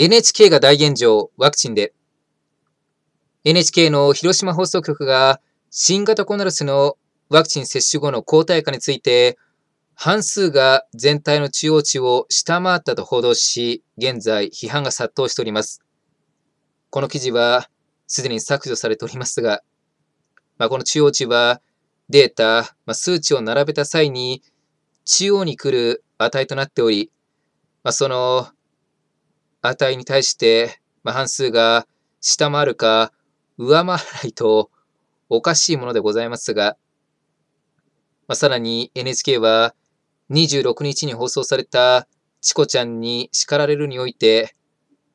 NHK が大炎上、ワクチンで。NHK の広島放送局が新型コロナウイルスのワクチン接種後の抗体価について、半数が全体の中央値を下回ったと報道し、現在批判が殺到しております。この記事はすでに削除されておりますが、まあ、この中央値はデータ、まあ、数値を並べた際に中央に来る値となっており、まあ、その値に対して、まあ、半数が下回るか上回らないとおかしいものでございますが、まあ、さらに NHK は26日に放送されたチコちゃんに叱られるにおいて、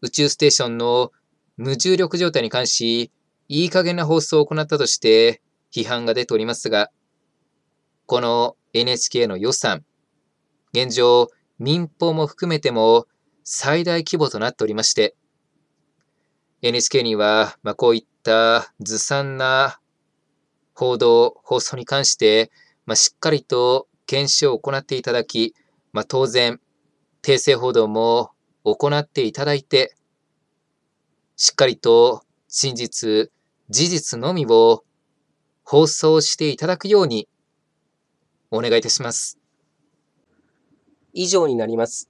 宇宙ステーションの無重力状態に関し、いい加減な放送を行ったとして批判が出ておりますが、この NHK の予算、現状、民放も含めても最大規模となっておりまして、NHK には、まあ、こういったずさんな報道、放送に関して、まあ、しっかりと検証を行っていただき、まあ、当然、訂正報道も行っていただいて、しっかりと真実、事実のみを放送していただくようにお願いいたします。以上になります。